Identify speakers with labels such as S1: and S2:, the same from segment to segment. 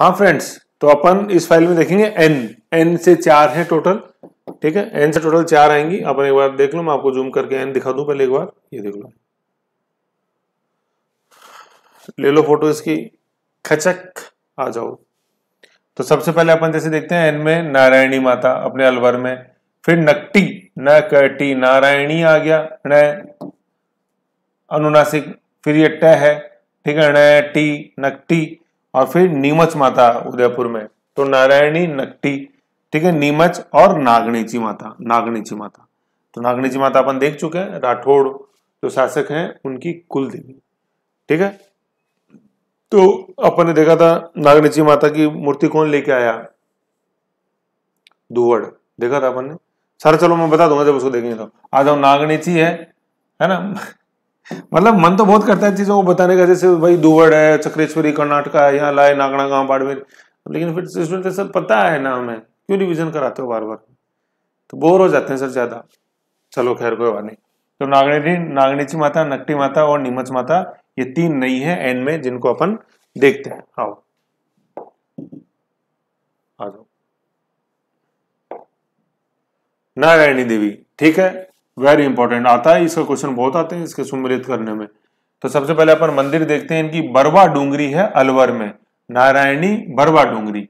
S1: हाँ फ्रेंड्स तो अपन इस फाइल में देखेंगे एन एन से चार है टोटल ठीक है एन से टोटल चार आएंगी अपन एक बार देख लो मैं आपको जूम करके एन दिखा दू पहले एक बार ये देख लो ले लो फोटो इसकी खचक आ जाओ तो सबसे पहले अपन जैसे देखते हैं एन में नारायणी माता अपने अलवर में फिर नकटी न कटी नारायणी आ गया न अनुनासिक फिर ये ट है ठीक है न टी नकटी और फिर नीमच माता उदयपुर में तो नारायणी नकटी ठीक है नीमच और नागणीची माता नागणीची माता तो नागणीची माता अपन देख चुके हैं राठौड़ जो शासक हैं उनकी कुल देवी ठीक है तो अपन ने देखा था नागणीची माता की मूर्ति कौन लेके आया दुवड़ देखा था अपन ने सर चलो मैं बता दूंगा जब उसको देखेंगे तो आ जाओ नागणीची है है ना मतलब मन तो बहुत करता है चीज़ों को बताने का जैसे भाई दुवड़ है चक्रेश्वरी कर्नाटका है यहाँ लाए नागड़ा गांव बाड़मेर लेकिन फिर स्टूडेंट सर पता है ना हमें क्यों रिविजन कराते हो बार बार तो बोर हो जाते हैं सर ज़्यादा चलो खैर कोई बात नहीं तो नागणी नागणीची माता नकटी माता और नीमच माता ये तीन नई है एन में जिनको अपन देखते हैं आओ आ जाओ नारायणी देवी ठीक है वेरी इंपॉर्टेंट आता है इसका क्वेश्चन बहुत आते हैं इसके सुमिलित करने में तो सबसे पहले अपन मंदिर देखते हैं इनकी बरवा डूंगरी है अलवर में नारायणी बरवा डूंगरी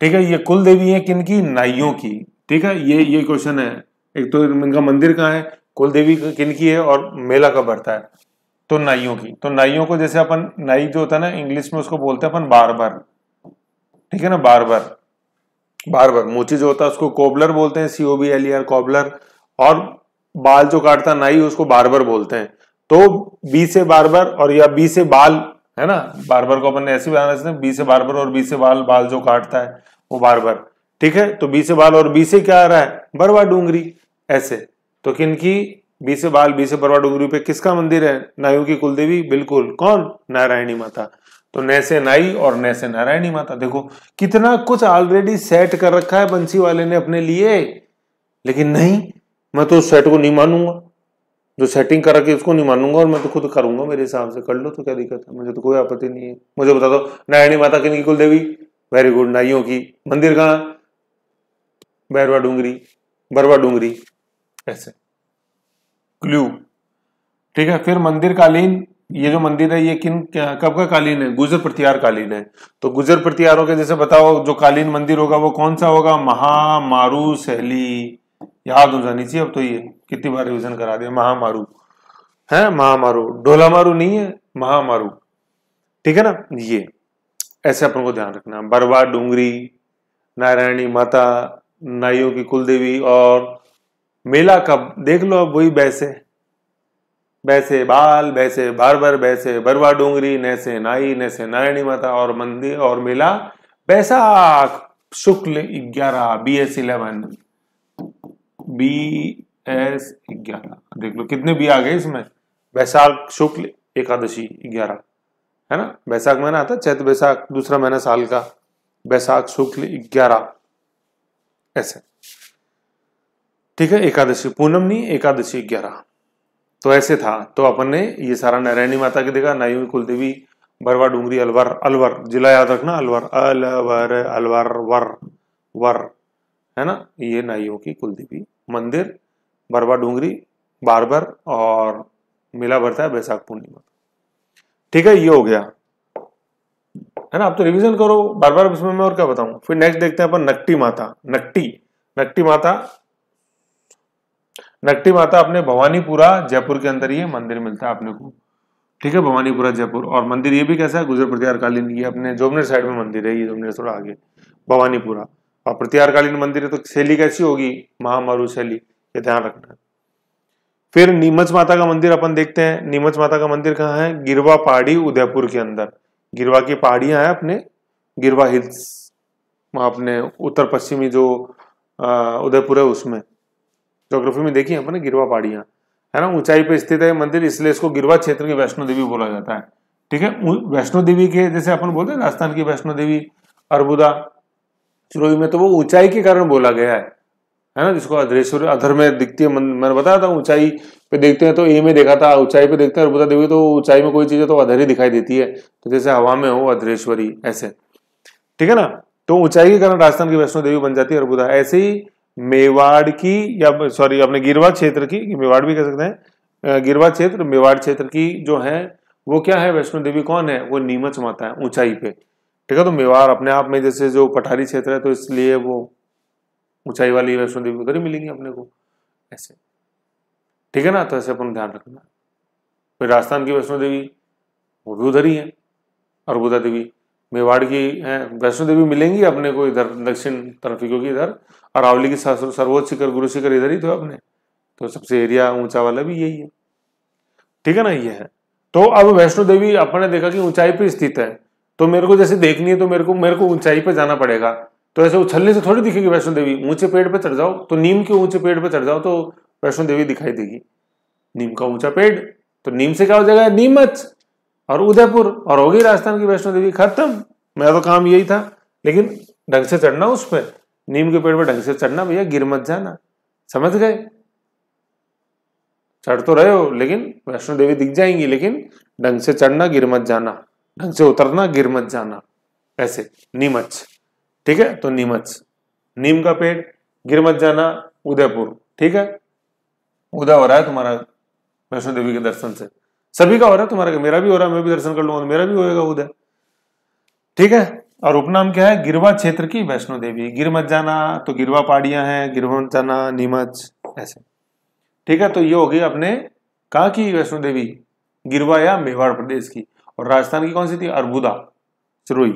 S1: ठीक है ये कुल देवी है किन की नाइयों की ठीक है ये ये क्वेश्चन है एक तो इनका मंदिर कहाँ है कुल देवी किन की है और मेला कब बढ़ता है तो नाइयों की तो नाइयों को जैसे अपन नाई जो होता है ना इंग्लिश में उसको बोलते हैं अपन बार बार ठीक है ना बार बार बार बार मोची जो होता है उसको कोबलर बोलते हैं सीओबी एल e कोबलर और बाल जो काटता नाई उसको बार बोलते हैं तो बी से बार और या बी से बाल है ना बार को अपन ने ऐसे बनाना चाहिए बी से बार और बी से बाल बाल जो काटता है वो बार ठीक है तो बी से बाल और बी से क्या आ रहा है बरवा डूंगरी ऐसे तो किनकी बी से बाल बी से बरवा डूंगरी पे किसका मंदिर है नायू की कुलदेवी बिल्कुल कौन नारायणी माता तो नैसे नाई और नैसे नारायणी माता देखो कितना कुछ ऑलरेडी सेट कर रखा है बंसी वाले ने अपने लिए लेकिन नहीं मैं तो उस सेट को नहीं मानूंगा जो सेटिंग करा के उसको नहीं मानूंगा और मैं तो खुद करूंगा मेरे हिसाब से कर लो तो क्या दिक्कत है मुझे तो कोई आपत्ति नहीं है मुझे बता दो नारायणी माता किन की कुलदेवी वेरी गुड नाइयों की मंदिर कहाँ बैरवा डूंगरी बरवा डूंगरी ऐसे क्लू ठीक है फिर मंदिर कालीन ये जो मंदिर है ये किन कब का कालीन है गुजर प्रत्यार कालीन है तो गुजर प्रतियारों के जैसे बताओ जो कालीन मंदिर होगा वो कौन सा होगा महामारू सहली याद हो जानी चाहिए अब तो ये कितनी बार रिविजन करा दिया महामारू है महामारू डोला मारू नहीं है महामारू ठीक है ना ये ऐसे अपन को ध्यान रखना बरवा डूंगरी नारायणी माता नाइयों की कुलदेवी और मेला कब देख लो अब वही बैसे बैसे बाल बैसे बार बार बैसे बरवा डोंगरी नैसे नाई नैसे नारायणी माता और मंदिर और मेला बैसा शुक्ल ग्यारह B S eleven B S ग्यारह देख लो कितने बी आ गए इसमें वैशाख शुक्ल एकादशी ग्यारह है ना वैशाख महीना आता है चैत वैशाख दूसरा महीना साल का वैशाख शुक्ल ग्यारह ऐसे ठीक है एकादशी पूनम नहीं एकादशी ग्यारह तो ऐसे था तो अपन ने ये सारा नारायणी माता के देखा नायु कुलदेवी बरवा डूंगरी अलवर अलवर जिला याद रखना अलवर अलवर अलवर वर वर है ना ये नाइयों की कुलदेवी मंदिर बरवा डूंगरी बारबर और मिला भरता है बैसाख पूर्णिमा ठीक है ये हो गया है ना आप तो रिवीजन करो बार बार इसमें मैं और क्या बताऊं फिर नेक्स्ट देखते हैं अपन नकटी माता नकटी नक्टी माता नक्टी माता अपने भवानीपुरा जयपुर के अंदर ये मंदिर मिलता है अपने को ठीक है भवानीपुरा जयपुर और मंदिर ये भी कैसा है गुजर प्रत्यार कालीन ये अपने जोबनेर साइड में मंदिर है ये जोबनेर थोड़ा आगे भवानीपुरा और प्रत्यारकालीन मंदिर है तो शैली कैसी होगी महामारू शैली ये ध्यान रखना है फिर नीमच माता का मंदिर अपन देखते हैं नीमच माता का मंदिर कहाँ है गिरवा पहाड़ी उदयपुर के अंदर गिरवा की पहाड़ियां हैं अपने गिरवा हिल्स अपने उत्तर पश्चिमी जो उदयपुर है उसमें जोग्राफी में देखी अपने गिरवा पहाड़ियां है ना ऊंचाई पर स्थित है मंदिर इसलिए इसको गिरवा क्षेत्र की वैष्णो देवी बोला जाता है ठीक है वैष्णो देवी के जैसे अपन बोलते हैं राजस्थान की वैष्णो देवी अर्बुदा सिरोही में तो वो ऊंचाई के कारण बोला गया है है ना जिसको अधरेश्वर अधर में दिखती है मैंने बताया था ऊंचाई पे देखते हैं तो ए में देखा था ऊंचाई पे देखते हैं अर्बुदा देवी तो ऊंचाई में कोई चीज है तो अधर ही दिखाई देती है तो जैसे हवा में हो अधरेश्वरी ऐसे ठीक है ना तो ऊंचाई के कारण राजस्थान की वैष्णो देवी बन जाती है अर्बुदा ऐसे ही मेवाड़ की या सॉरी अपने गिरवा क्षेत्र की मेवाड़ भी कह सकते हैं गिरवा क्षेत्र मेवाड़ क्षेत्र की जो है वो क्या है वैष्णो देवी कौन है वो नीमच माता है ऊंचाई पे ठीक है तो मेवाड़ अपने आप में जैसे जो पठारी क्षेत्र है तो इसलिए वो ऊंचाई वाली वैष्णो देवी उधर ही मिलेंगी अपने को ऐसे ठीक है ना तो ऐसे अपन ध्यान रखना फिर राजस्थान की वैष्णो देवी वो भी उधर ही है अर्बुदा देवी मेवाड़ की है वैष्णो देवी मिलेंगी अपने को इधर दक्षिण तरफ क्योंकि इधर अरावली की सर्वोच्च शिखर गुरु शिखर इधर ही तो अपने तो सबसे एरिया ऊंचा वाला भी यही है ठीक है ना ये है तो अब वैष्णो देवी अपने देखा कि ऊंचाई पर स्थित है तो मेरे को जैसे देखनी है तो मेरे को मेरे को ऊंचाई पर जाना पड़ेगा तो ऐसे उछलने से थोड़ी दिखेगी वैष्णो देवी ऊंचे पेड़ पर पे चढ़ जाओ तो नीम के ऊंचे पेड़ पर पे चढ़ जाओ तो वैष्णो देवी दिखाई देगी नीम का ऊंचा पेड़ तो नीम से क्या हो जाएगा नीमच और उदयपुर और होगी राजस्थान की वैष्णो देवी खत्म मेरा तो काम यही था लेकिन ढंग से चढ़ना उस पर नीम के पेड़ पर ढंग से चढ़ना भैया गिर मत जाना समझ गए चढ़ तो रहे हो लेकिन वैष्णो देवी दिख जाएंगी लेकिन ढंग से चढ़ना गिर मत जाना ढंग से उतरना गिर मत जाना ऐसे नीमच ठीक है तो नीमच नीम का पेड़ गिर मत जाना उदयपुर ठीक है उदय हो रहा है तुम्हारा वैष्णो देवी के दर्शन से सभी का हो रहा है तुम्हारा मेरा भी हो रहा है मैं भी दर्शन कर लूंगा तो मेरा भी होएगा उदय ठीक है और उपनाम क्या है गिरवा क्षेत्र की वैष्णो देवी गिर मत जाना तो गिरवा पहाड़ियां हैं मत जाना नीमच ऐसे ठीक है तो ये होगी अपने कहा की वैष्णो देवी गिरवा या मेवाड़ प्रदेश की और राजस्थान की कौन सी थी अर्बुदा सिरोही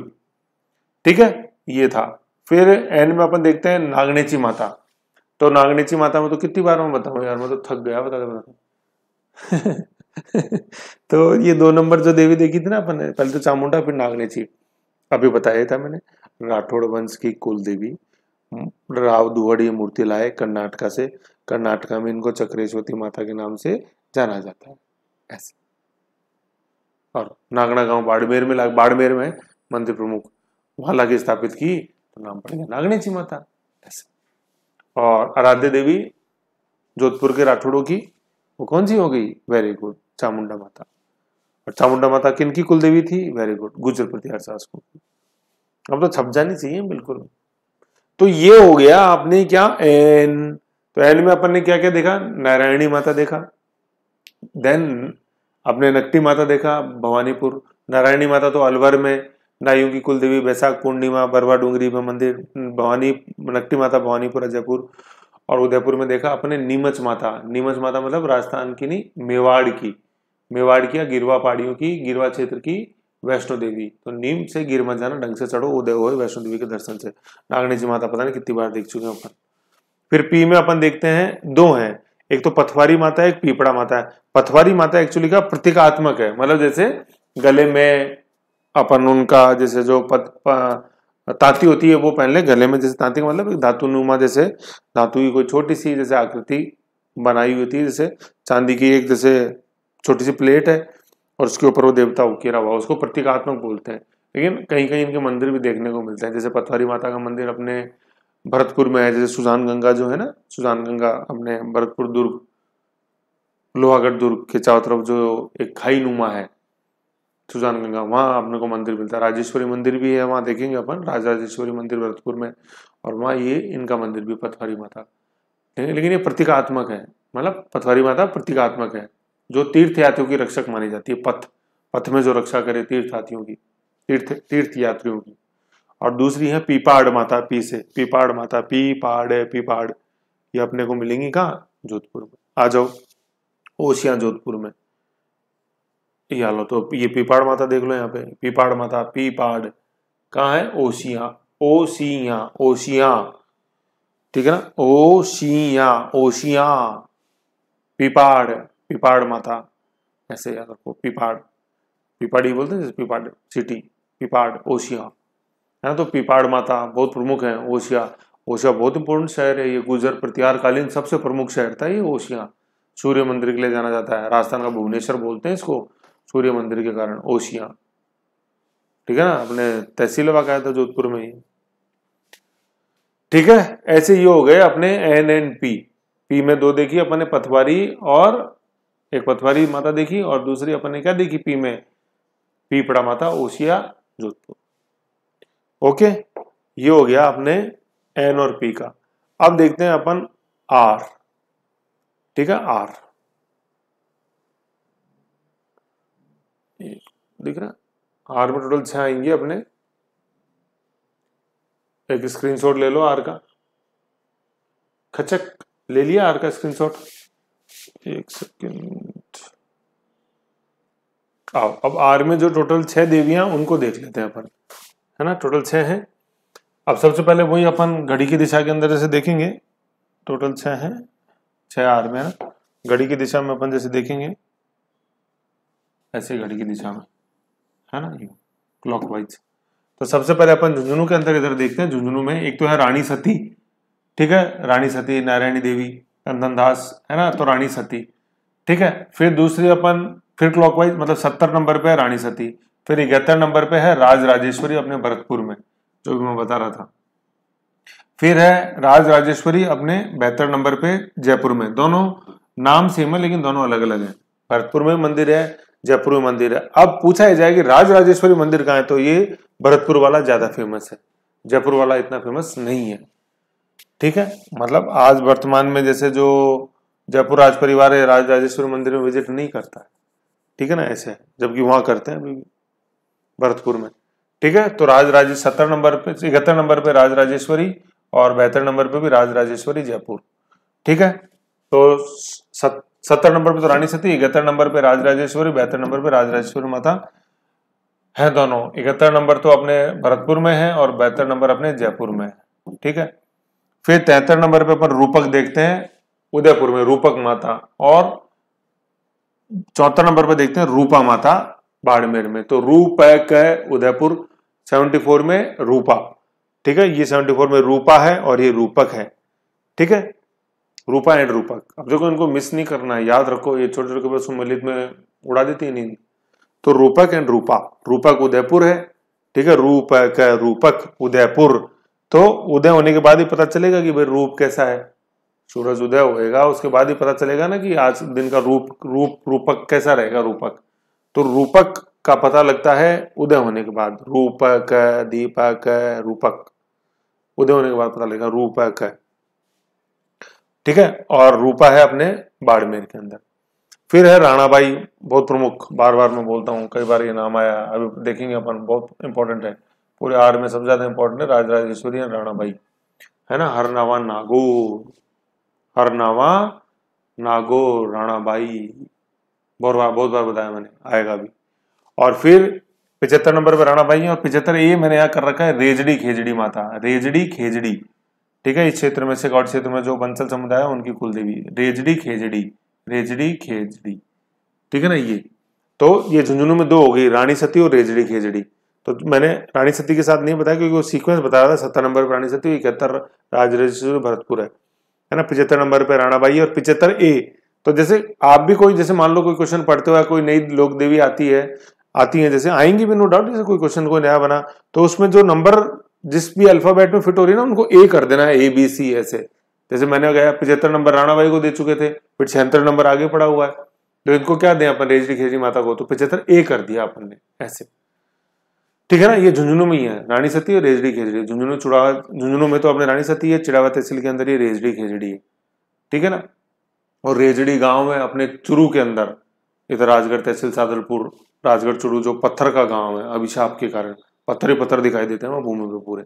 S1: ठीक है ये था फिर एंड में अपन देखते हैं नागनेची माता तो नागनेची माता में तो कितनी बार मैं बताऊँ यार मैं तो थक गया दे बता तो ये दो नंबर जो देवी देखी थी ना अपन ने पहले तो चामुंडा फिर नागनेची अभी बताया था मैंने राठौड़ वंश की कुल देवी राव दुहड़ी मूर्ति लाए कर्नाटका से कर्नाटका में इनको चक्रेश्वती माता के नाम से जाना जाता है ऐसे और नागना गांव बाड़मेर में बाड़मेर में मंदिर प्रमुख वहां लाके स्थापित की तो नाम पड़ेगा नागने जी माता ऐसे और आराध्य देवी जोधपुर के राठौड़ों की वो कौन सी हो गई वेरी गुड चामुंडा माता और चामुंडा माता किन की कुल देवी थी वेरी गुड गुजर प्रतिहार शासकों की अब तो छप जानी चाहिए बिल्कुल तो ये हो गया आपने क्या एन तो एन में अपन ने क्या क्या देखा नारायणी माता देखा देन आपने नकटी माता देखा भवानीपुर नारायणी माता तो अलवर में नायू की कुलदेवी बैसाख पूर्णिमा बरवा डूंगरी में मंदिर हम्म, भवानी नकटी माता भवानीपुर अजयपुर और उदयपुर में देखा अपने नीमच माता नीमच माता मतलब राजस्थान की नहीं मेवाड़ की मेवाड़ की या गिरवा पहाड़ियों की गिरवा क्षेत्र की वैष्णो देवी तो नीम से गिर मत जाना ढंग से चढ़ो उदय हो वैष्णो देवी के दर्शन से नागणी जी माता पता नहीं कितनी बार देख चुके हैं अपन फिर पी में अपन देखते हैं दो हैं एक तो पथवारी माता है एक पीपड़ा माता है पथवारी माता एक्चुअली का प्रतीकात्मक है मतलब जैसे गले में अपन उनका जैसे जो पत, तांती होती है वो पहन ले गले में जैसे तांती का मतलब एक धातु नुमा जैसे धातु की कोई छोटी सी जैसे आकृति बनाई हुई थी जैसे चांदी की एक जैसे छोटी सी प्लेट है और उसके ऊपर वो देवता उकेरा हुआ उसको प्रतीकात्मक बोलते हैं लेकिन कहीं कहीं इनके मंदिर भी देखने को मिलते हैं जैसे पथवारी माता का मंदिर अपने भरतपुर में है जैसे सुजान गंगा जो है ना सुजान गंगा अपने भरतपुर दुर्ग लोहागढ़ दुर्ग के चारों तरफ जो एक खाई नुमा है सुजान गंगा वहाँ अपने को मंदिर मिलता है राजेश्वरी मंदिर भी है वहाँ देखेंगे अपन राजेश्वरी मंदिर भरतपुर में और वहाँ ये इनका मंदिर भी पथवारी माता लेकिन ये प्रतीकात्मक है मतलब पथवारी माता प्रतीकात्मक है जो तीर्थ यात्रियों की रक्षक मानी जाती है पथ पथ में जो रक्षा करे तीर्थ यात्रियों की तीर्थ तीर्थ यात्रियों की और दूसरी है पीपाड़ माता पी से पीपाड़ माता पी पाड़ है पीपाड़ ये अपने को मिलेंगी कहा जोधपुर में आ जाओ ओशिया जोधपुर में या लो तो ये पीपाड़ माता देख लो यहाँ पे पीपाड़ माता पीपाड़ कहा है ओशिया ओशिया ओशिया ठीक है ना ओशिया ओशिया पीपाड़ पीपाड़ माता ऐसे याद रखो पीपाड़ पीपाड़ी बोलते हैं पीपाड़ सिटी पीपाड़ ओशिया है ना तो पीपाड़ माता बहुत प्रमुख है ओशिया ओशिया बहुत इंपॉर्टेंट शहर है ये गुजर प्रत्यार कालीन सबसे प्रमुख शहर था ये ओशिया सूर्य मंदिर के लिए जाना जाता है राजस्थान का भुवनेश्वर बोलते हैं इसको सूर्य मंदिर के कारण ओशिया ठीक है ना अपने तहसील बाकाया था जोधपुर में ही ठीक है ऐसे ये हो गए अपने एन एन पी पी में दो देखी अपने पथवारी और एक पथवारी माता देखी और दूसरी अपने क्या देखी पी में पीपड़ा माता ओशिया जोधपुर ओके ये हो गया अपने एन और पी का अब देखते हैं अपन आर ठीक है आर दिख रहा आर में टोटल छह आएंगे अपने एक स्क्रीनशॉट ले लो आर का खचक ले लिया आर का स्क्रीनशॉट एक सेकेंड आओ अब आर में जो टोटल छह देवियां उनको देख लेते हैं अपन है ना टोटल छः हैं अब सबसे पहले वही अपन घड़ी की दिशा के अंदर जैसे देखेंगे टोटल छः हैं छः आर में ना घड़ी की दिशा में अपन जैसे देखेंगे ऐसे घड़ी की दिशा में है ना ये क्लॉकवाइज तो सबसे पहले अपन झुंझुनू के अंदर इधर देखते हैं झुंझुनू में एक तो है रानी सती ठीक है रानी सती नारायणी देवी नंदन दास है ना तो रानी सती ठीक है फिर दूसरी अपन फिर क्लॉकवाइज मतलब सत्तर नंबर पे है रानी सती फिर इकहत्तर नंबर पे है राज राजेश्वरी अपने भरतपुर में जो भी मैं बता रहा था फिर है राज राजेश्वरी अपने बेहतर नंबर पे जयपुर में दोनों नाम सेम है लेकिन दोनों अलग अलग है भरतपुर में मंदिर है जयपुर में मंदिर है अब पूछा जाए कि राज राजेश्वरी मंदिर कहाँ है तो ये भरतपुर वाला ज्यादा फेमस है जयपुर वाला इतना फेमस नहीं है ठीक है मतलब आज वर्तमान में जैसे जो जयपुर राज परिवार है राज राजेश्वरी मंदिर में विजिट नहीं करता ठीक है ना ऐसे जबकि वहां करते हैं अभी भी भरतपुर में ठीक है तो राज राजेश सत्तर नंबर पे इकहत्तर नंबर पे राज राजेश्वरी और बेहतर नंबर पे भी राज राजेश्वरी जयपुर ठीक है तो सत्तर नंबर पे तो रानी सती इकहत्तर नंबर पे राज राजेश्वरी बेहतर नंबर पे राज राजेश्वरी माता है दोनों इकहत्तर नंबर तो अपने भरतपुर में है और बेहतर नंबर अपने जयपुर में है ठीक है फिर तिहत्तर नंबर पे अपन रूपक देखते हैं उदयपुर में रूपक माता और चौहत्तर नंबर पर देखते हैं रूपा माता बाड़मेर में तो रूप है उदयपुर 74 में रूपा ठीक है ये 74 में रूपा है और ये रूपक है ठीक है रूपा एंड रूपक अब देखो इनको मिस नहीं करना है याद रखो ये छोटे छोटे बस मलित में उड़ा देती है नींद तो रूपक एंड रूपा रूपक उदयपुर है ठीक है रूपक है रूपक उदयपुर तो उदय होने के बाद ही पता चलेगा कि भाई रूप कैसा है सूरज उदय होएगा उसके बाद ही पता चलेगा ना कि आज दिन का रूप रूप रूपक कैसा रहेगा रूपक तो रूपक का पता लगता है उदय होने के बाद रूपक दीपक रूपक उदय होने के बाद पता लगेगा रूपक ठीक है और रूपा है अपने बाड़मेर के अंदर फिर है राणाबाई बहुत प्रमुख बार बार मैं बोलता हूँ कई बार ये नाम आया अभी देखेंगे अपन बहुत इंपॉर्टेंट है पूरे आर्ट में सबसे ज्यादा इंपॉर्टेंट है राजराजेश्वरी राणाबाई है ना हरनावा नागो हरनावा नागो राणाबाई बहुत बार बहुत बार बताया मैंने आएगा भी और फिर पिछहत्तर नंबर पर राणा भाई और पिछहत्तर ए मैंने यहाँ कर रखा है रेजड़ी खेजड़ी माता रेजड़ी खेजड़ी ठीक है इस क्षेत्र में से गौट क्षेत्र में जो बंसल समुदाय है उनकी देवी रेजड़ी खेजड़ी रेजड़ी खेजड़ी ठीक है ना ये तो ये झुंझुनू में दो हो गई रानी सती और रेजड़ी खेजड़ी तो मैंने रानी सती के साथ नहीं बताया क्योंकि वो सीक्वेंस बता रहा था सत्तर नंबर पर रानी सती इकहत्तर राजरेजेश्वर भरतपुर है ना पिछहत्तर नंबर पर राणाबाई और पिछहत्तर ए तो जैसे आप भी कोई जैसे मान लो कोई क्वेश्चन पढ़ते हो कोई नई लोक देवी आती है आती है जैसे आएंगी भी नो डाउट जैसे कोई क्वेश्चन कोई नया बना तो उसमें जो नंबर जिस भी अल्फाबेट में फिट हो रही है ना उनको ए कर देना है ए बी सी ऐसे जैसे मैंने कहा पिछहत्तर नंबर राणा भाई को दे चुके थे फिर छिहत्तर नंबर आगे पड़ा हुआ है तो इनको क्या दें अपन रेजड़ी खेजड़ी माता को तो पिछहत्तर ए कर दिया अपन ने ऐसे ठीक है ना ये झुंझुनू में ही है रानी सती और रेजड़ी खेजड़ी झुंझुनू चुड़ावा झुंझुनू में तो अपने रानी सती है चिड़ावा तहसील के अंदर ये रेजड़ी खेजड़ी है ठीक है ना और रेजड़ी गांव में अपने चुरू के अंदर इधर राजगढ़ तहसील सादलपुर राजगढ़ चुरू जो पत्थर का गांव है अभिशाप के कारण पत्थर ही पत्थर दिखाई देते हैं वहां भूमि पे पूरे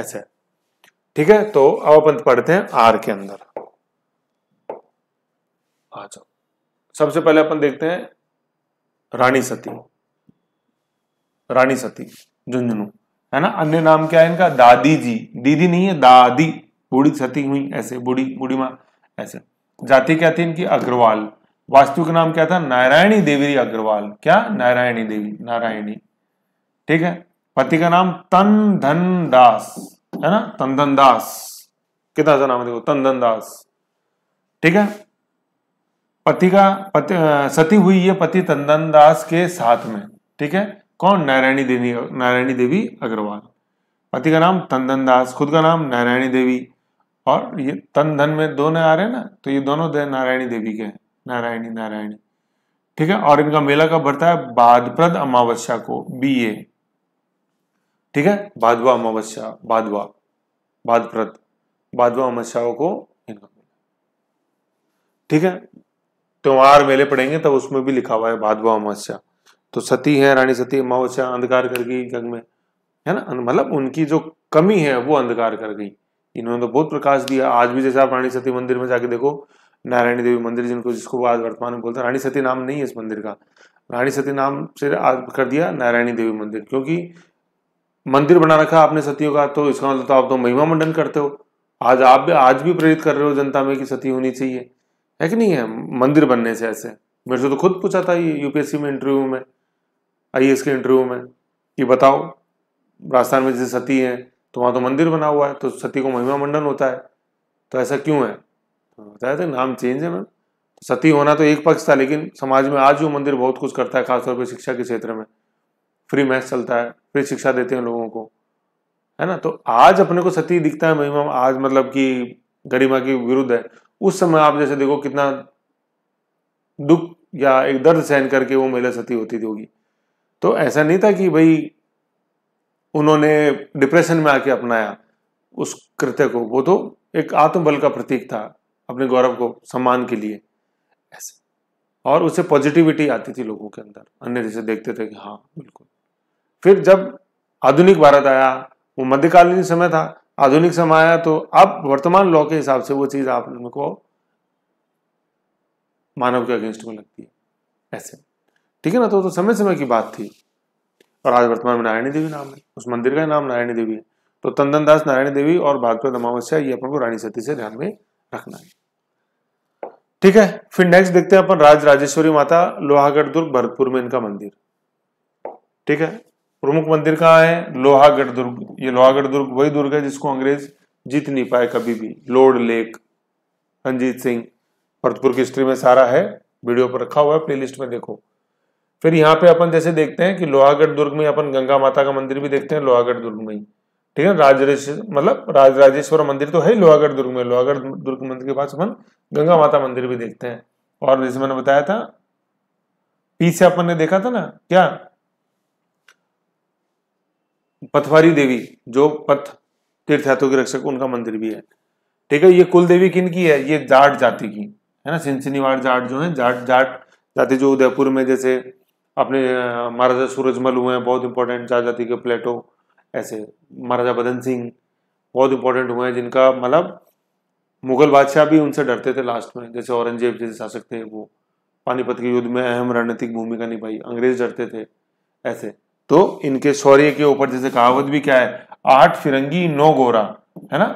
S1: ऐसे है ठीक है तो अब अपन पढ़ते हैं आर के अंदर अच्छा सबसे पहले अपन देखते हैं रानी सती रानी सती झुंझुनू है ना अन्य नाम क्या है इनका दादी जी दीदी नहीं है दादी बूढ़ी सती हुई ऐसे बूढ़ी बूढ़ी माँ ऐसे जाति क्या थी इनकी अग्रवाल वास्तु का नाम क्या था नारायणी देवी अग्रवाल क्या नारायणी देवी नारायणी ठीक है पति का नाम तन धन दास है ना तंदन दास कितना सा नाम है देखो तंदन दास ठीक है पति का पति सती हुई ये पति तंदन दास के साथ में ठीक है कौन नारायणी देवी नारायणी देवी अग्रवाल पति का नाम तंदन दास खुद का नाम नारायणी देवी और ये तन धन में दोनों आ रहे हैं ना तो ये दोनों दे नारायणी देवी के नारायणी नारायणी ठीक है और इनका मेला कब बढ़ता है बादप्रद अमावस्या को बी ए ठीक है भादवा अमावस्या भादवा बादप्रद बादवा अमावस्या को इनका मेला ठीक है त्योहार मेले पड़ेंगे तब उसमें भी लिखा हुआ है भादवा अमावस्या तो सती है रानी सती अमावस्या अंधकार कर गई जग में है ना मतलब उनकी जो कमी है वो अंधकार कर गई इनનોનો બહુત પ્રકાશ દી આજ ભી જેસા પ્રાણી સતી મંદિર મે જા કે દેખો નારાણી દેવી મંદિર जिनको जिसको બાદ વર્તમાન મે બોલતા રાણી સતી નામ નહીં હૈ اس મંદિર કા રાણી સતી નામ સે આજ કર દિયા નારાણી દેવી મંદિર ક્યોકી મંદિર બના રખા આપને સતીઓ કા તો ઇસકા મતલબ તો આપ તો મહિમા મंडन કરતે હો આજ આપ આજ ભી પ્રેરિત કર રહે હો જનતા મે કે સતી હોની ચીયે હે કે નહીં હે મંદિર બનને સે એસે મેરે તો ખુદ પૂછાતા હૈ યુપીએસસી મે ઇન્ટરવ્યુ મે આઈએસકે ઇન્ટરવ્યુ મે કે બતાવો બરાસ્થાન મે જે સતી હે तो वहाँ तो मंदिर बना हुआ है तो सती को महिमा मंडन होता है तो ऐसा क्यों है तो बताया था नाम चेंज है मैम तो सती होना तो एक पक्ष था लेकिन समाज में आज वो मंदिर बहुत कुछ करता है खासतौर पर शिक्षा के क्षेत्र में फ्री मैच चलता है फ्री शिक्षा देते हैं लोगों को है ना तो आज अपने को सती दिखता है महिमा आज मतलब कि गरिमा के विरुद्ध है उस समय आप जैसे देखो कितना दुख या एक दर्द सहन करके वो महिला सती होती थी होगी तो ऐसा नहीं था कि भाई उन्होंने डिप्रेशन में आके अपनाया उस कृत्य को वो तो एक आत्मबल का प्रतीक था अपने गौरव को सम्मान के लिए ऐसे और उससे पॉजिटिविटी आती थी लोगों के अंदर अन्य जैसे देखते थे कि हाँ बिल्कुल फिर जब आधुनिक भारत आया वो मध्यकालीन समय था आधुनिक समय आया तो अब वर्तमान लॉ के हिसाब से वो चीज़ आप लोगों को मानव के अगेंस्ट में लगती है ऐसे ठीक है ना तो, तो समय समय की बात थी और आज वर्तमान में नारायणी देवी नाम है उस मंदिर का नाम नारायणी देवी है तो तंदन दास नारायणी देवी और भागवत अमावस्या ये अपन को रानी सती से ध्यान में रखना है ठीक है फिर नेक्स्ट देखते हैं अपन राज राजेश्वरी माता लोहागढ़ दुर्ग भरतपुर में इनका मंदिर ठीक है प्रमुख मंदिर कहाँ है लोहागढ़ दुर्ग ये लोहागढ़ दुर्ग वही दुर्ग है जिसको अंग्रेज जीत नहीं पाए कभी भी लोड लेक रंजीत सिंह भरतपुर की हिस्ट्री में सारा है वीडियो पर रखा हुआ है प्लेलिस्ट में देखो फिर यहाँ पे अपन जैसे देखते हैं कि लोहागढ़ दुर्ग में अपन गंगा माता का मंदिर भी देखते हैं लोहागढ़ दुर्ग में ठीक है राज मतलब राज राजेश्वर मंदिर तो है लोहागढ़ दुर्ग में लोहागढ़ दुर्ग मंदिर के पास अपन गंगा माता मंदिर भी देखते हैं और जैसे मैंने बताया था पीछे अपन ने देखा था ना क्या पथवारी देवी जो पथ तीर्थयात्रों के रक्षक उनका मंदिर भी है ठीक है ये कुल देवी किन की है ये जाट जाति की है ना सिंचनीवाड़ जाट जो है जाट जाट जाति जो उदयपुर में जैसे अपने महाराजा सूरजमल हुए हैं बहुत इंपॉर्टेंट जाति के प्लेटो ऐसे महाराजा बदन सिंह बहुत इंपॉर्टेंट हुए हैं जिनका मतलब मुगल बादशाह भी उनसे डरते थे लास्ट में जैसे औरंगजेब जैसे शासक थे वो पानीपत के युद्ध में अहम रणनीतिक भूमिका निभाई अंग्रेज डरते थे ऐसे तो इनके शौर्य के ऊपर जैसे कहावत भी क्या है आठ फिरंगी नौ गोरा है ना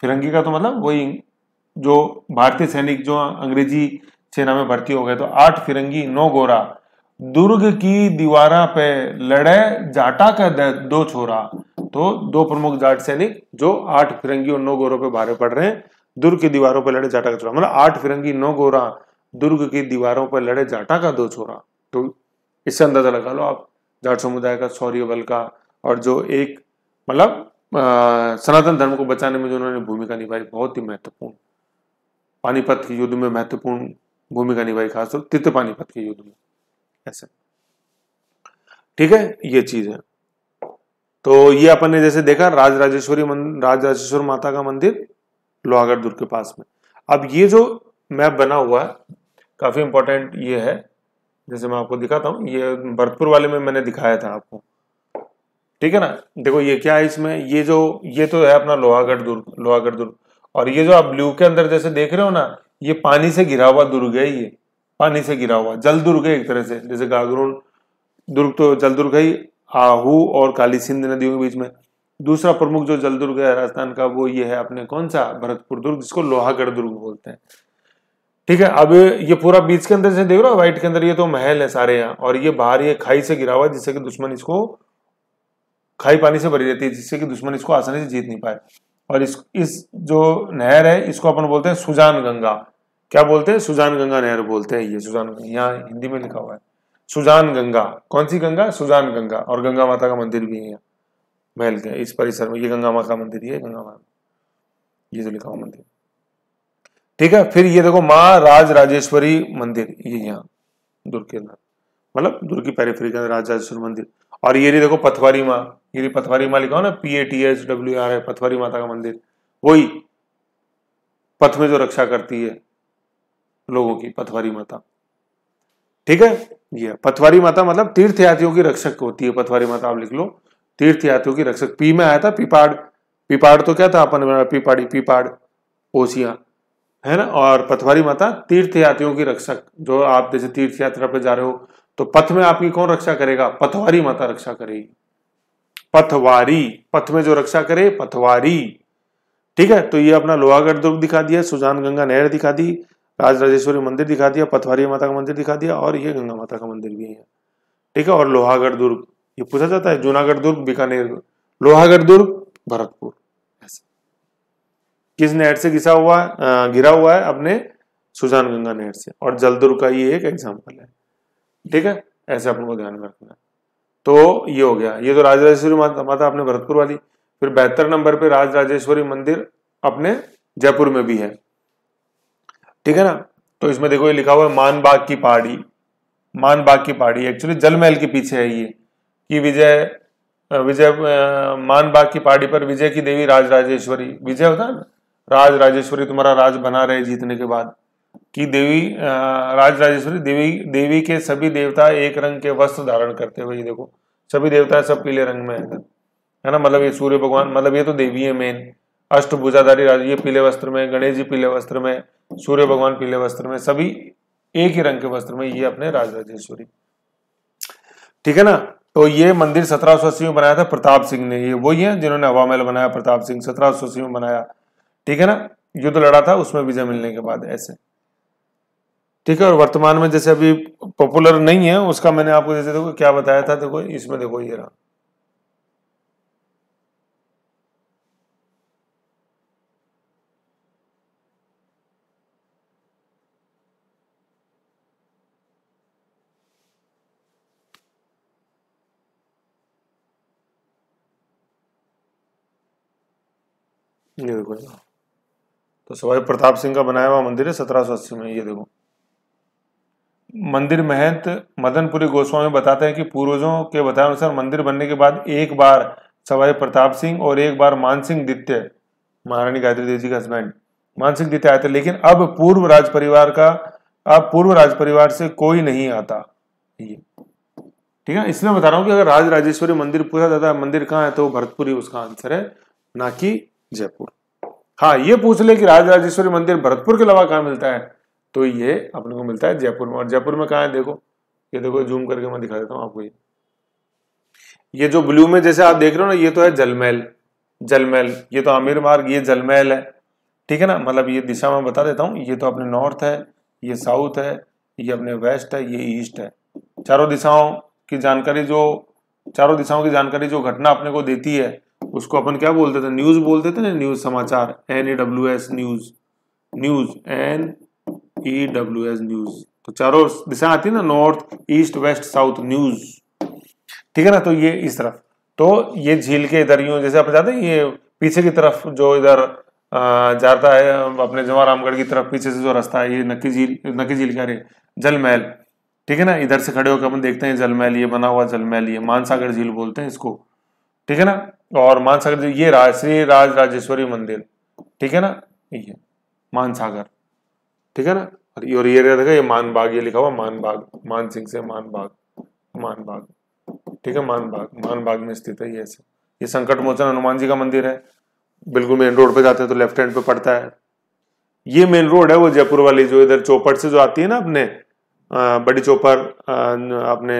S1: फिरंगी का तो मतलब वही जो भारतीय सैनिक जो अंग्रेजी सेना में भर्ती हो गए तो आठ फिरंगी नौ गोरा दुर्ग की दीवारा पे लड़े जाटा का दो छोरा तो दो प्रमुख जाट सैनिक जो आठ फिरंगी और नौ गोरों पे भारे पड़ रहे हैं दुर्ग की दीवारों पर लड़े जाटा का छोरा मतलब आठ फिरंगी नौ गोरा दुर्ग की दीवारों पर लड़े जाटा का दो छोरा तो इससे अंदाजा लगा लो आप जाट समुदाय का शौर्य बल का और जो एक मतलब सनातन धर्म को बचाने में जो उन्होंने भूमिका निभाई बहुत ही महत्वपूर्ण पानीपत के युद्ध में महत्वपूर्ण भूमिका निभाई खासतौर तित्त पानीपत के युद्ध में ऐसे ठीक है ये चीज है तो ये अपन ने जैसे देखा राज राजेश्वरी राज राजेश्वर माता का मंदिर लोहागढ़ दुर्ग के पास में अब ये जो मैप बना हुआ है काफी इंपॉर्टेंट ये है जैसे मैं आपको दिखाता हूँ ये भरतपुर वाले में मैंने दिखाया था आपको ठीक है ना देखो ये क्या है इसमें ये जो ये तो है अपना लोहागढ़ दुर्ग लोहागढ़ दुर्ग और ये जो आप ब्लू के अंदर जैसे देख रहे हो ना ये पानी से घिरा हुआ दुर्ग है ये पानी से गिरा हुआ जल दुर्ग है एक तरह से जैसे गागरून दुर्ग तो जल दुर्ग ही आहू और काली सिंध नदियों के बीच में दूसरा प्रमुख जो जल दुर्ग है राजस्थान का वो ये है अपने कौन सा भरतपुर दुर्ग जिसको लोहागढ़ दुर्ग बोलते हैं ठीक है अब ये पूरा बीच के अंदर से देख रहा हो व्हाइट के अंदर ये तो महल है सारे यहाँ और ये बाहर ये खाई से गिरा हुआ है जिससे कि दुश्मन इसको खाई पानी से भरी रहती है जिससे कि दुश्मन इसको आसानी से जीत नहीं पाए और इस इस जो नहर है इसको अपन बोलते हैं सुजान गंगा क्या बोलते हैं सुजान गंगा नहर बोलते हैं ये सुजान यहाँ हिंदी में लिखा हुआ है सुजान गंगा कौन सी गंगा सुजान गंगा और गंगा माता का मंदिर भी है यहाँ महल के इस परिसर में ये गंगा माता का मंदिर है गंगा माता ये जो लिखा हुआ मंदिर ठीक है फिर ये देखो माँ राज राजेश्वरी मंदिर ये यहाँ दुर्ग मतलब के अंदर मतलब दुर्ग की पैरिफेरी के अंदर राज राजेश्वरी मंदिर और ये देखो पथवारी माँ ये पथवारी माँ लिखा हो ना P A T S W R है पथवारी माता का मंदिर वही पथ में जो रक्षा करती है लोगों की पथवारी माता ठीक है ये पथवारी माता मतलब तीर्थयात्रियों की रक्षक होती है पथवारी माता आप लिख लो तीर्थयात्रियों की रक्षक पी में आया था पिपाड़ पिपाड़ तो क्या था अपन पिपाड़ी पिपाड़ ओसिया है ना और पथवारी माता तीर्थयात्रियों की रक्षक जो आप जैसे तीर्थ यात्रा पर जा रहे हो तो पथ में आपकी कौन रक्षा करेगा पथवारी माता रक्षा करेगी पथवारी पथ में जो रक्षा करे पथवारी ठीक है तो ये अपना लोहागढ़ दुर्ग दिखा दिया सुजान गंगा नहर दिखा दी राजराजेश्वरी मंदिर दिखा दिया पथवारी माता का मंदिर दिखा दिया और ये गंगा माता का मंदिर भी है ठीक है और लोहागढ़ दुर्ग ये पूछा जाता है जूनागढ़ दुर्ग बीकानेर लोहागढ़ दुर्ग भरतपुर ऐसे किस नहर से घिसा हुआ है घिरा हुआ है अपने सुजान गंगा नहर से और जलदुर्ग का ये एक एग्जाम्पल है ठीक है ऐसे अपन को ध्यान में रखना है तो ये हो गया ये तो राजराजेश्वरी माता, माता अपने भरतपुर वाली फिर बेहतर नंबर पे राजराजेश्वरी राजेश्वरी मंदिर अपने जयपुर में भी है ठीक है ना तो इसमें देखो ये लिखा हुआ है मानबाग की पहाड़ी मानबाग की पहाड़ी एक्चुअली जलमहल के पीछे है ये कि विजय विजय मानबाग की पहाड़ी पर विजय की देवी राज राजेश्वरी विजय होता है ना राज राजेश्वरी तुम्हारा राज बना रहे जीतने के बाद कि देवी राज राजेश्वरी देवी देवी के सभी देवता एक रंग के वस्त्र धारण करते हुए देखो सभी देवता सब पीले रंग में है ना मतलब ये सूर्य भगवान मतलब ये तो देवी है मेन अष्टभुजाधारी राज ये पीले वस्त्र में गणेश जी पीले वस्त्र में सूर्य भगवान पीले वस्त्र में सभी एक ही रंग के वस्त्र में ये अपने राजराजेश्वरी ठीक है ना तो ये मंदिर सत्रह सौ अस्सी में बनाया था प्रताप सिंह ने ये वही है जिन्होंने हवा महल बनाया प्रताप सिंह सत्रह सौ अस्सी में बनाया ठीक है ना युद्ध लड़ा था उसमें विजय मिलने के बाद ऐसे ठीक है और वर्तमान में जैसे अभी पॉपुलर नहीं है उसका मैंने आपको जैसे देखो क्या बताया था देखो इसमें देखो ये रहा बढ़िया तो सवाई प्रताप सिंह का बनाया हुआ मंदिर है सत्रह में ये देखो मंदिर महंत मदनपुरी गोस्वामी बताते हैं कि पूर्वजों के बताए अनुसार मंदिर बनने के बाद एक बार सवाई प्रताप सिंह और एक बार मानसिंह दित्य महारानी गायत्री देवी जी का हस्बैंड मानसिंह दित्य आए थे लेकिन अब पूर्व राज परिवार का अब पूर्व राज परिवार से कोई नहीं आता ये ठीक है इसलिए बता रहा हूं कि अगर राज राजेश्वरी मंदिर पूछा जाता है मंदिर कहाँ है तो भरतपुरी उसका आंसर है ना कि जयपुर हाँ ये पूछ ले कि राजराजेश्वरी मंदिर भरतपुर के अलावा कहाँ मिलता है तो ये अपने को मिलता है जयपुर में और जयपुर में कहाँ है देखो ये देखो जूम करके मैं दिखा देता हूँ आपको ये ये जो ब्लू में जैसे आप देख रहे हो ना ये तो है जलमहल जलमहल ये तो आमिर मार्ग ये जलमहल है ठीक है ना मतलब ये दिशा में बता देता हूँ ये तो अपने नॉर्थ है ये साउथ है ये अपने वेस्ट है ये ईस्ट है चारों दिशाओं की जानकारी जो चारों दिशाओं की जानकारी जो घटना अपने को देती है उसको अपन क्या बोलते थे न्यूज बोलते थे ना न्यूज समाचार N E e W S news news N E e W S news तो चारों दिशा आती है ना north east west south news ठीक है ना तो ये इस तरफ तो ये झील के इधर यूं जैसे आप जाते हैं ये पीछे की तरफ जो इधर जाता है अपने रामगढ़ की तरफ पीछे से जो रास्ता है ये नक्की झील नक्की झील क्या रे जलमहल ठीक है ना इधर से खड़े होकर अपन देखते हैं जलमहल ये बना हुआ जलमहल ये मानसागर झील बोलते हैं इसको ठीक है ना और मानसागर ये रहा श्री राज राजेश्वरी मंदिर ठीक है ना ये मानसागर ठीक है ना और ये रहेगा ये मानबाग ये लिखा हुआ मानबाग मान सिंह से मानबाग मानबाग ठीक है मानबाग मानबाग में स्थित है ये ऐसे ये संकट मोचन हनुमान जी का मंदिर है बिल्कुल मेन रोड पे जाते हैं तो लेफ्ट हैंड पे पड़ता है ये मेन रोड है वो जयपुर वाली जो इधर चौपट से जो आती है ना अपने बड़ी चौपर अपने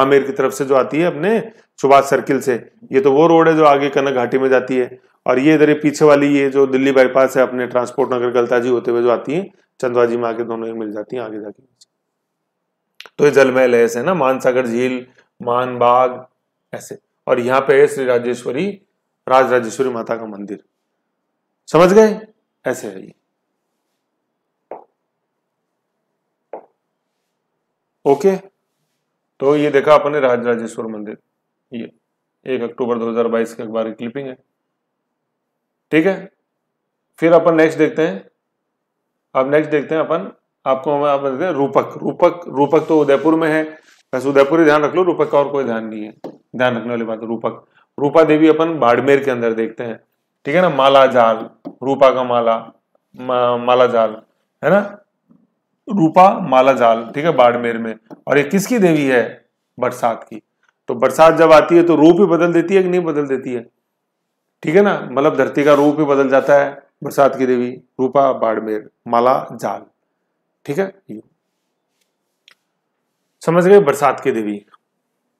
S1: आमेर की तरफ से जो आती है अपने सुभाष सर्किल से ये तो वो रोड है जो आगे कनक घाटी में जाती है और ये इधर पीछे वाली ये जो दिल्ली बाईपास है अपने ट्रांसपोर्ट नगर गलताजी होते हुए जो आती है चंदवाजी में आके दोनों मिल जाती है आगे जाके तो ये जलमहल है ऐसे ना मानसागर झील मान बाग ऐसे और यहाँ पे है श्री राजेश्वरी राज राजेश्वरी माता का मंदिर समझ गए ऐसे है ये ओके तो ये देखा अपने राजराजेश्वर मंदिर ये एक अक्टूबर 2022 के अखबार की क्लिपिंग है ठीक है फिर अपन नेक्स्ट देखते हैं अब नेक्स्ट देखते हैं अपन आपको आप देखते हैं रूपक रूपक रूपक तो उदयपुर में है बस उदयपुर ही ध्यान रख लो रूपक का और कोई ध्यान नहीं है ध्यान रखने वाली बात रूपक रूपा देवी अपन बाड़मेर के अंदर देखते हैं ठीक है ना माला जाल रूपा का माला मा, माला जाल है ना रूपा माला जाल ठीक है बाड़मेर में और ये किसकी देवी है बरसात की तो बरसात जब आती है तो रूप ही बदल देती है कि नहीं बदल देती है ठीक है ना मतलब धरती का रूप ही बदल जाता है बरसात की देवी रूपा बाड़मेर माला जाल ठीक है ये समझ गए बरसात की देवी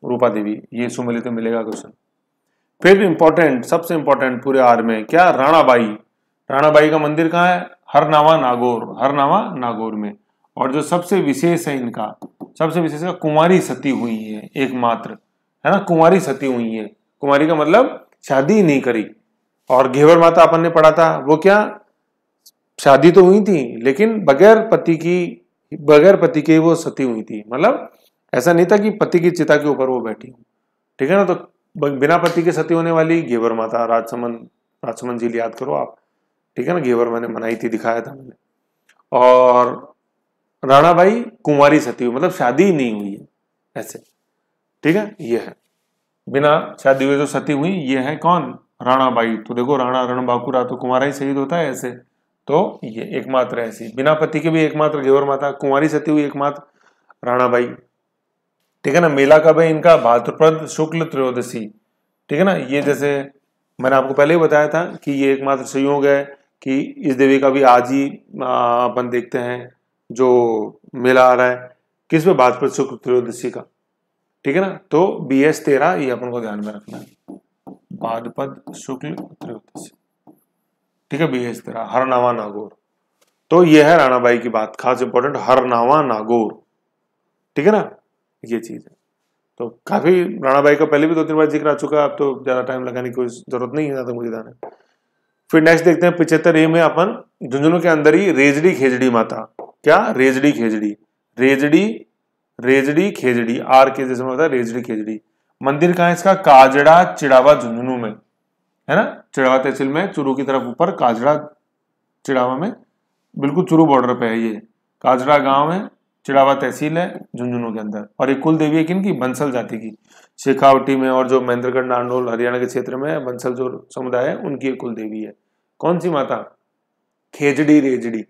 S1: रूपा देवी ये सुमिले तो मिलेगा क्वेश्चन फिर इंपॉर्टेंट सबसे इंपॉर्टेंट पूरे आर में क्या राणाबाई राणाबाई का मंदिर कहाँ है हरनावा नागौर हरनावा नागौर में और जो सबसे विशेष है इनका सबसे विशेष का कुंवारी सती हुई है एकमात्र है ना कुंवारी सती हुई है कुंवारी का मतलब शादी नहीं करी और घेवर माता अपन ने पढ़ा था वो क्या शादी तो हुई थी लेकिन बगैर पति की बगैर पति के वो सती हुई थी मतलब ऐसा नहीं था कि पति की चिता के ऊपर वो बैठी हूं ठीक है ना तो बिना पति के सती होने वाली घेवर माता राजसमन राजसमन जी याद करो आप ठीक है ना घेवर मैंने मनाई थी दिखाया था मैंने और राणा कुंवारी कुमारी सती हुई मतलब शादी नहीं हुई है ऐसे ठीक है ये है बिना शादी हुए जो सती हुई ये है कौन राणा तो देखो राणा रण बाकुरा तो कुमारा ही शहीद होता है ऐसे तो ये एकमात्र ऐसी बिना पति के भी एकमात्र घेवर माता कुंवारी सती हुई एकमात्र राणा ठीक है ना मेला कब है इनका भाद्रप्रद शुक्ल त्रयोदशी ठीक है ना ये जैसे मैंने आपको पहले ही बताया था कि ये एकमात्र संयोग है कि इस देवी का भी आज ही अपन देखते हैं जो मेला आ रहा है किस में भाद्रपद शुक्ल त्रयोदशी का ठीक है ना तो बी एस तेरा ये अपन को ध्यान में रखना है भाद्रपद शुक्ल त्रयोदशी ठीक है बी एस तेरा हरनावा नागौर तो ये है राणाबाई की बात खास इंपॉर्टेंट हरनावा नागौर ठीक है ना ये चीज है तो काफी राणाबाई का पहले भी दो तीन बार जिक्र आ चुका है अब तो ज्यादा टाइम लगाने की कोई जरूरत नहीं है ज्यादा मुझे जाने फिर नेक्स्ट देखते हैं पिछहत्तर ए में अपन झुंझुनू के अंदर ही रेजड़ी खेजड़ी माता क्या रेजड़ी खेजड़ी रेजड़ी रेजड़ी खेजड़ी आर के जैसे होता है रेजड़ी खेजड़ी मंदिर कहा है इसका काजड़ा चिड़ावा झुंझुनू में है ना चिड़ावा तहसील में चुरू की तरफ ऊपर काजड़ा चिड़ावा में बिल्कुल चुरू बॉर्डर पे है ये काजड़ा गांव है चिड़ावा तहसील है झुंझुनू के अंदर और ये कुल देवी है किनकी बंसल जाति की शेखावटी में और जो महेंद्रगढ़ नांडोल हरियाणा के क्षेत्र में बंसल जो समुदाय है उनकी कुल देवी है कौन सी माता खेजड़ी रेजड़ी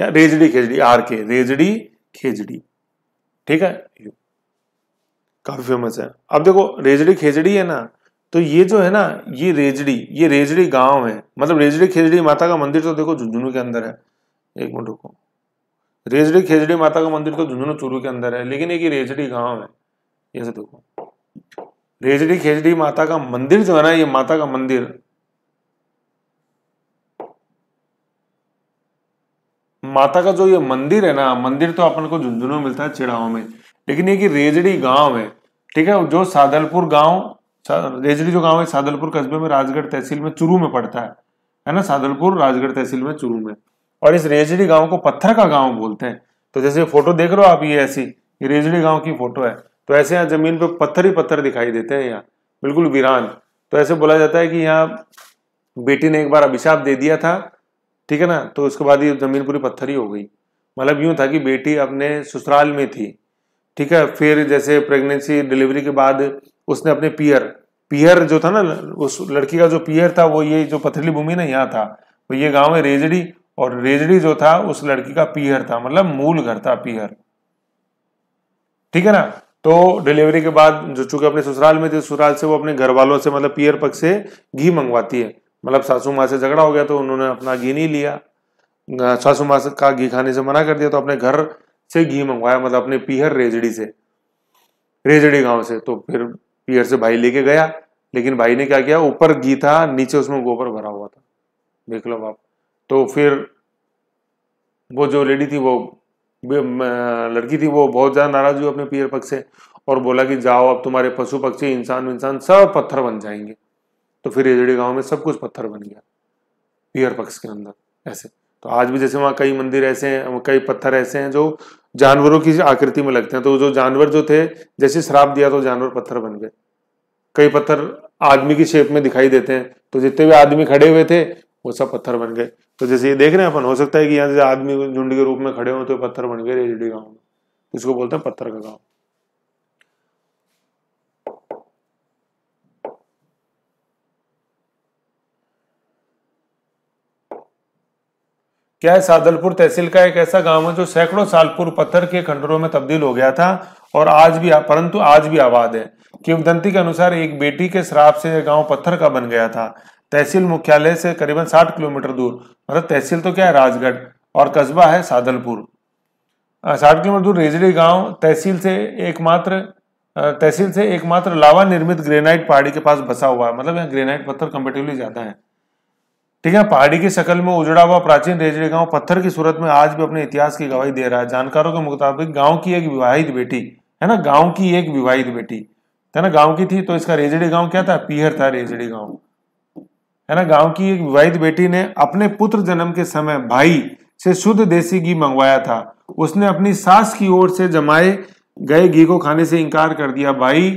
S1: या रेजडी खेजड़ी आर के रेजडी खेजड़ी ठीक है काफी फेमस है अब देखो रेजड़ी खेजड़ी है ना तो ये जो है ना ये रेजड़ी ये रेजड़ी गांव है मतलब रेजड़ी खेजड़ी माता का मंदिर तो देखो झुंझुनू के अंदर है एक मिनट रुको रेजड़ी खेजड़ी माता का मंदिर तो झुंझुनू चूरू के अंदर है लेकिन एक ये रेजड़ी गांव है ये देखो रेजड़ी खेजड़ी माता का मंदिर जो है ना ये माता का मंदिर माता का जो ये मंदिर है ना मंदिर तो अपन को झुंझुनू में मिलता है चिड़ाव में लेकिन ये कि रेजड़ी गांव है ठीक है जो सादलपुर गांव रेजड़ी जो गांव है सादलपुर कस्बे में राजगढ़ तहसील में चुरू में पड़ता है है ना सादलपुर राजगढ़ तहसील में चुरू में और इस रेजड़ी गांव को पत्थर का गांव बोलते हैं तो जैसे फोटो देख रहे हो आप ये ऐसी ये रेजड़ी गांव की फोटो है तो ऐसे यहाँ जमीन पे पत्थर ही पत्थर दिखाई देते हैं यहाँ बिल्कुल वीरान तो ऐसे बोला जाता है कि यहाँ बेटी ने एक बार अभिशाप दे दिया था ठीक है ना तो उसके बाद ये ज़मीन पूरी पत्थरी हो गई मतलब यूं था कि बेटी अपने ससुराल में थी ठीक है फिर जैसे प्रेगनेंसी डिलीवरी के बाद उसने अपने पियर पियर जो था ना उस लड़की का जो पियर था वो ये जो पथरीली भूमि ना यहाँ था वो ये गाँव है रेजड़ी और रेजड़ी जो था उस लड़की का पियर था मतलब मूल घर था पियर ठीक है ना तो डिलीवरी के बाद जो चूंकि अपने ससुराल में थे ससुराल से वो अपने घर वालों से मतलब पियर पक्ष से घी मंगवाती है मतलब सासू माँ से झगड़ा हो गया तो उन्होंने अपना घी नहीं लिया सासू माँ का घी खाने से मना कर दिया तो अपने घर से घी मंगवाया मतलब अपने पीहर रेजड़ी से रेजड़ी गांव से तो फिर पीहर से भाई लेके गया लेकिन भाई ने क्या किया ऊपर घी था नीचे उसमें गोबर भरा हुआ था देख लो बाप तो फिर वो जो लेडी थी वो लड़की थी वो बहुत ज़्यादा नाराज हुई अपने पीहर पक्ष से और बोला कि जाओ अब तुम्हारे पशु पक्षी इंसान इंसान सब पत्थर बन जाएंगे तो फिर रेजड़ी गांव में सब कुछ पत्थर बन गया पीयर पक्ष के अंदर ऐसे तो आज भी जैसे वहाँ कई मंदिर ऐसे हैं कई पत्थर ऐसे हैं जो जानवरों की आकृति में लगते हैं तो जो जानवर जो थे जैसे श्राप दिया तो जानवर पत्थर बन गए कई पत्थर आदमी की शेप में दिखाई देते हैं तो जितने भी आदमी खड़े हुए थे वो सब पत्थर बन गए तो जैसे ये देख रहे हैं अपन हो सकता है कि यहाँ जैसे आदमी झुंड के रूप में खड़े हों तो पत्थर बन गए रेजडी गाँव में इसको बोलते हैं पत्थर का गाँव क्या है सादलपुर तहसील का एक ऐसा गांव है जो सैकड़ों साल पूर्व पत्थर के खंडरों में तब्दील हो गया था और आज भी परंतु आज भी आबाद है किंवदंती के अनुसार एक बेटी के श्राप से यह गाँव पत्थर का बन गया था तहसील मुख्यालय से करीबन 60 किलोमीटर दूर मतलब तहसील तो क्या है राजगढ़ और कस्बा है सादलपुर साठ किलोमीटर दूर रेजड़ी गाँव तहसील से एकमात्र तहसील से एकमात्र लावा निर्मित ग्रेनाइट पहाड़ी के पास बसा हुआ है मतलब यहाँ ग्रेनाइट पत्थर कंपेटिवली ज्यादा है ठीक है पहाड़ी की शक्ल में उजड़ा हुआ प्राचीन रेजरे गांव पत्थर की सूरत में आज भी अपने इतिहास की गवाही दे रहा है जानकारों के मुताबिक गांव की एक विवाहित बेटी है ना गांव की एक विवाहित बेटी है ना गांव की थी तो इसका रेजड़ी गांव क्या था पीहर था रेजड़ी गांव है ना गांव की एक विवाहित बेटी ने अपने पुत्र जन्म के समय भाई से शुद्ध देसी घी मंगवाया था उसने अपनी सास की ओर से जमाए गए घी को खाने से इनकार कर दिया भाई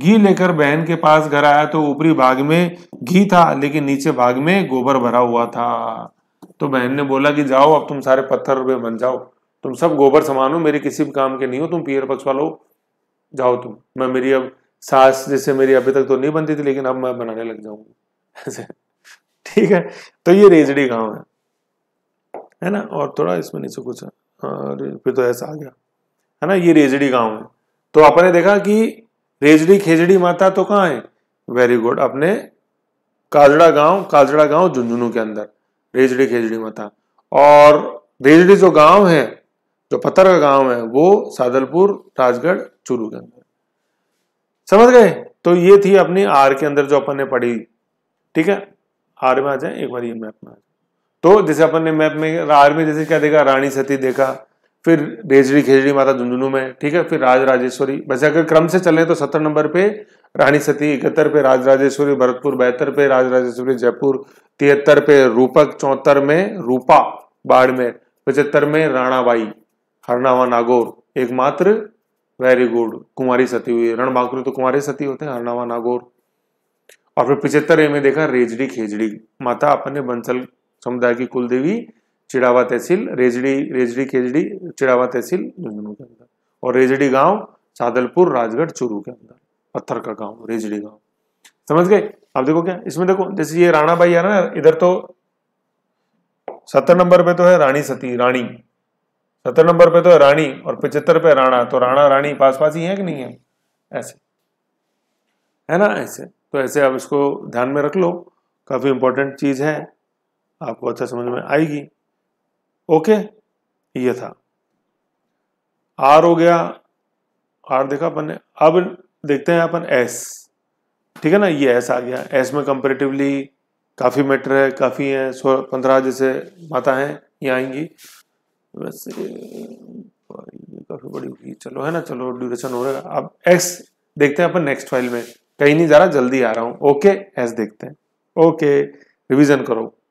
S1: घी लेकर बहन के पास घर आया तो ऊपरी भाग में घी था लेकिन नीचे भाग में गोबर भरा हुआ था तो बहन ने बोला कि जाओ अब तुम सारे पत्थर रुपये बन जाओ तुम सब गोबर समान हो मेरे किसी भी काम के नहीं हो तुम पियर पक्ष वालो जाओ तुम मैं मेरी अब सास जैसे मेरी अभी तक तो नहीं बनती थी लेकिन अब मैं बनाने लग जाऊंगी ऐसे ठीक है तो ये रेजड़ी गांव है है ना और थोड़ा इसमें नीचे कुछ फिर तो ऐसा आ गया है ना ये रेजड़ी गांव है तो आपने देखा कि रेजड़ी खेजड़ी माता तो कहाँ है वेरी गुड अपने काजड़ा गांव काजड़ा गांव झुंझुनू के अंदर रेजड़ी खेजड़ी माता और रेजड़ी जो गांव है जो पत्थर का गांव है वो सादलपुर राजगढ़ चूरू के अंदर समझ गए तो ये थी अपनी आर के अंदर जो अपन ने पढ़ी ठीक है आर में आ जाए एक बार ये मैप में आ जाए तो जैसे अपन ने मैप में आर में जैसे क्या देखा रानी सती देखा फिर रेजड़ी खेजड़ी माता झुंझुनू में ठीक है फिर राज राजेश्वरी वैसे अगर क्रम से चले तो सत्तर नंबर पे रानी सती इकहत्तर पे राज राजेश्वरी भरतपुर बहत्तर पे राज राजेश्वरी जयपुर तिहत्तर पे रूपक चौहत्तर में रूपा बाड़मेर पचहत्तर में राणाबाई हरनावा नागौर एकमात्र वेरी गुड कुमारी सती हुई रणबांकुर तो कुमारी सती होते हैं हरनावा नागौर और फिर पिछहत्तर में देखा रेजड़ी खेजड़ी माता अपने बंसल समुदाय की कुल देवी चिड़ावा तहसील रेजड़ी रेजड़ी केजड़ी चिड़ावा तहसील झुंझुनू के अंदर और रेजड़ी गांव सादलपुर राजगढ़ चूरू के अंदर पत्थर का गांव रेजड़ी गांव समझ गए अब देखो क्या इसमें देखो जैसे ये राणा बाई है ना इधर तो सत्तर नंबर पे तो है रानी सती रानी सत्तर नंबर पे तो है रानी और पचहत्तर पे राणा तो राणा रानी पास पास ही है कि नहीं है ऐसे है ना ऐसे तो ऐसे आप इसको ध्यान में रख लो काफ़ी इंपॉर्टेंट चीज़ है आपको अच्छा समझ में आएगी ओके ये था आर हो गया आर देखा अपन ने अब देखते हैं अपन एस ठीक है ना ये एस आ गया एस में कंपेरेटिवली काफ़ी मैटर है काफ़ी हैं सो पंद्रह जैसे माता हैं ये आएंगी वैसे काफ़ी बड़ी हुई चलो है ना चलो ड्यूरेशन हो रहा है अब एक्स देखते हैं अपन नेक्स्ट फाइल में कहीं नहीं जा रहा जल्दी आ रहा हूँ ओके एस देखते हैं ओके रिविजन करो